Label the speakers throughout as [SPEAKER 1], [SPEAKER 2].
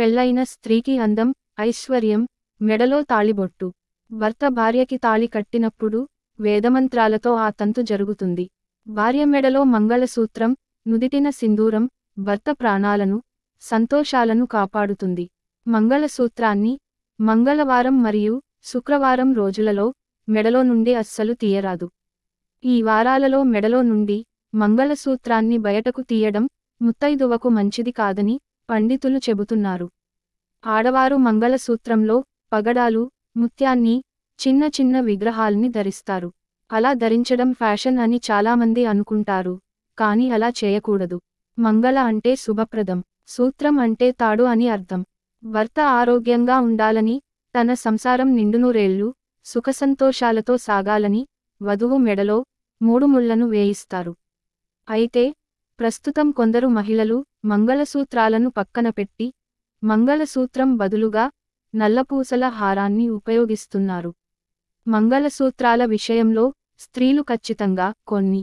[SPEAKER 1] పెళ్లైన స్త్రీకి అందం ఐశ్వర్యం మెడలో తాళిబొట్టు భర్త భార్యకి తాళి కట్టినప్పుడు వేదమంత్రాలతో ఆ తంతు జరుగుతుంది భార్య మెడలో మంగళసూత్రం నుదిటిన సింధూరం భర్త ప్రాణాలను సంతోషాలను కాపాడుతుంది మంగళసూత్రాన్ని మంగళవారం మరియు శుక్రవారం రోజులలో మెడలో నుండి అస్సలు తీయరాదు ఈ వారాలలో మెడలో నుండి మంగళసూత్రాన్ని బయటకు తీయడం ముత్తైదువకు మంచిది కాదని పండితులు చెబుతున్నారు ఆడవారు మంగళసూత్రంలో పగడాలు ముత్యాన్ని చిన్న చిన్న విగ్రహాల్ని ధరిస్తారు అలా ధరించడం ఫ్యాషన్ అని చాలామంది అనుకుంటారు కాని అలా చేయకూడదు మంగళ అంటే శుభప్రదం సూత్రం అంటే తాడు అని అర్థం భర్త ఆరోగ్యంగా ఉండాలని తన సంసారం నిండునూరేళ్లు సుఖసంతోషాలతో సాగాలని వధువు మెడలో మూడు ముళ్లను వేయిస్తారు అయితే ప్రస్తుతం కొందరు మహిళలు మంగళసూత్రాలను పక్కన పెట్టి మంగళసూత్రం బదులుగా నల్లపూసల హారాన్ని ఉపయోగిస్తున్నారు మంగళసూత్రాల విషయంలో స్త్రీలు ఖచ్చితంగా కొన్ని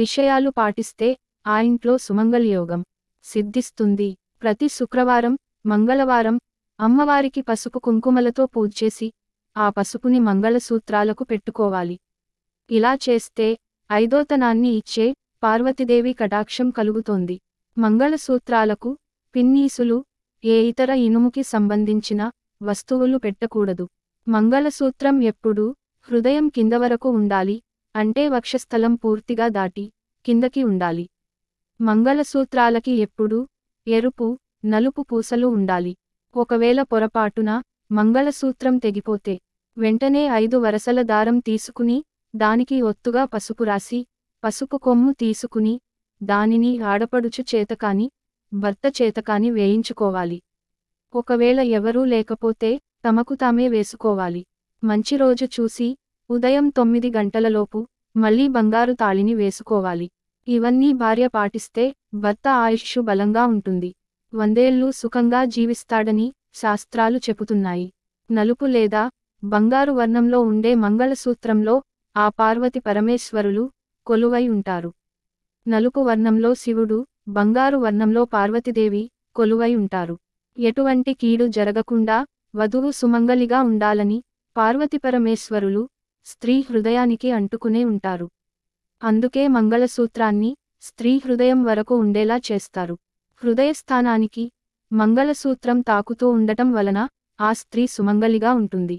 [SPEAKER 1] విషయాలు పాటిస్తే ఆ ఇంట్లో సుమంగళయోగం సిద్ధిస్తుంది ప్రతి శుక్రవారం మంగళవారం అమ్మవారికి పసుపు కుంకుమలతో పూజ చేసి ఆ పసుపుని మంగళసూత్రాలకు పెట్టుకోవాలి ఇలా చేస్తే ఐదోతనాన్ని ఇచ్చే పార్వతీదేవి కటాక్షం కలుగుతోంది మంగళసూత్రాలకు పిన్నీసులు ఏ ఇతర ఇనుముకి సంబంధించిన వస్తువులు పెట్టకూడదు మంగళసూత్రం ఎప్పుడూ హృదయం కింద వరకు ఉండాలి అంటే వక్షస్థలం పూర్తిగా దాటి కిందకి ఉండాలి మంగళసూత్రాలకి ఎప్పుడూ ఎరుపు నలుపు పూసలు ఉండాలి ఒకవేళ పొరపాటున మంగళసూత్రం తెగిపోతే వెంటనే ఐదు వరసల దారం తీసుకుని దానికి ఒత్తుగా పసుపు రాసి పసుపు కొమ్ము తీసుకుని దానిని ఆడపడుచు చేతకాని భర్త చేతకాని వేయించుకోవాలి ఒకవేళ ఎవరూ లేకపోతే తమకు తామే వేసుకోవాలి మంచి రోజు చూసి ఉదయం తొమ్మిది గంటలలోపు మళ్లీ బంగారు తాళిని వేసుకోవాలి ఇవన్నీ భార్య పాటిస్తే భర్త ఆయుష్షు బలంగా ఉంటుంది వందేళ్లు సుఖంగా జీవిస్తాడని శాస్త్రాలు చెబుతున్నాయి నలుపు లేదా బంగారు వర్ణంలో ఉండే మంగళసూత్రంలో ఆ పార్వతి పరమేశ్వరులు కొలువై ఉంటారు నలుపు వర్ణంలో శివుడు బంగారు వర్ణంలో పార్వతీదేవి కొలువై ఉంటారు ఎటువంటి కీడు జరగకుండా వధువు సుమంగలిగా ఉండాలని పార్వతిపరమేశ్వరులు స్త్రీ హృదయానికి అంటుకునే ఉంటారు అందుకే మంగళసూత్రాన్ని స్త్రీ హృదయం వరకు ఉండేలా చేస్తారు హృదయస్థానానికి మంగళసూత్రం తాకుతూ ఉండటం వలన ఆ స్త్రీ సుమంగలిగా ఉంటుంది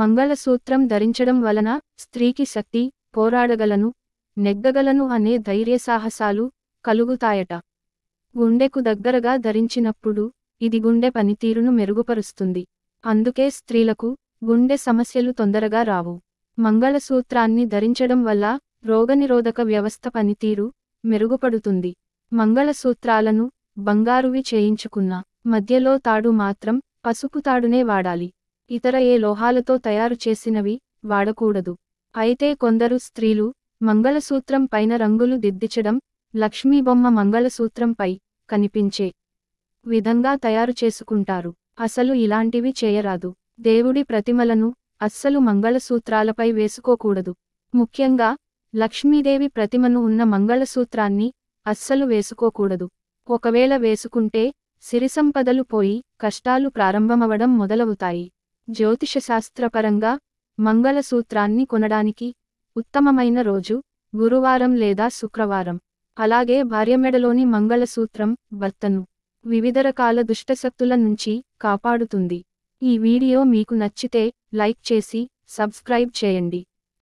[SPEAKER 1] మంగళసూత్రం ధరించడం వలన స్త్రీకి శక్తి పోరాడగలను నెగ్గగలను అనే ధైర్యసాహసాలు కలుగుతాయట గుండెకు దగ్గరగా ధరించినప్పుడు ఇది గుండె పనితీరును మెరుగుపరుస్తుంది అందుకే స్త్రీలకు గుండె సమస్యలు తొందరగా రావు మంగళసూత్రాన్ని ధరించడం వల్ల రోగనిరోధక వ్యవస్థ పనితీరు మెరుగుపడుతుంది మంగళసూత్రాలను బంగారువి చేయించుకున్న మధ్యలో తాడు మాత్రం పసుపు తాడునే వాడాలి ఇతర ఏ లోహాలతో తయారు చేసినవి వాడకూడదు అయితే కొందరు స్త్రీలు మంగళసూత్రం పైన రంగులు దిద్దిచడం లక్ష్మీబొమ్మ మంగళసూత్రంపై కనిపించే విధంగా తయారు చేసుకుంటారు అసలు ఇలాంటివి చేయరాదు దేవుడి ప్రతిమలను అస్సలు మంగళసూత్రాలపై వేసుకోకూడదు ముఖ్యంగా లక్ష్మీదేవి ప్రతిమను ఉన్న మంగళసూత్రాన్ని అస్సలు వేసుకోకూడదు ఒకవేళ వేసుకుంటే సిరిసంపదలు పోయి కష్టాలు ప్రారంభమవడం మొదలవుతాయి జ్యోతిషశాస్త్రపరంగా మంగళసూత్రాన్ని కొనడానికి ఉత్తమమైన రోజు గురువారం లేదా శుక్రవారం అలాగే భార్యమెడలోని మంగళసూత్రం భర్తను వివిధ రకాల దుష్టశక్తుల నుంచి కాపాడుతుంది ఈ వీడియో మీకు నచ్చితే లైక్ చేసి సబ్స్క్రైబ్ చేయండి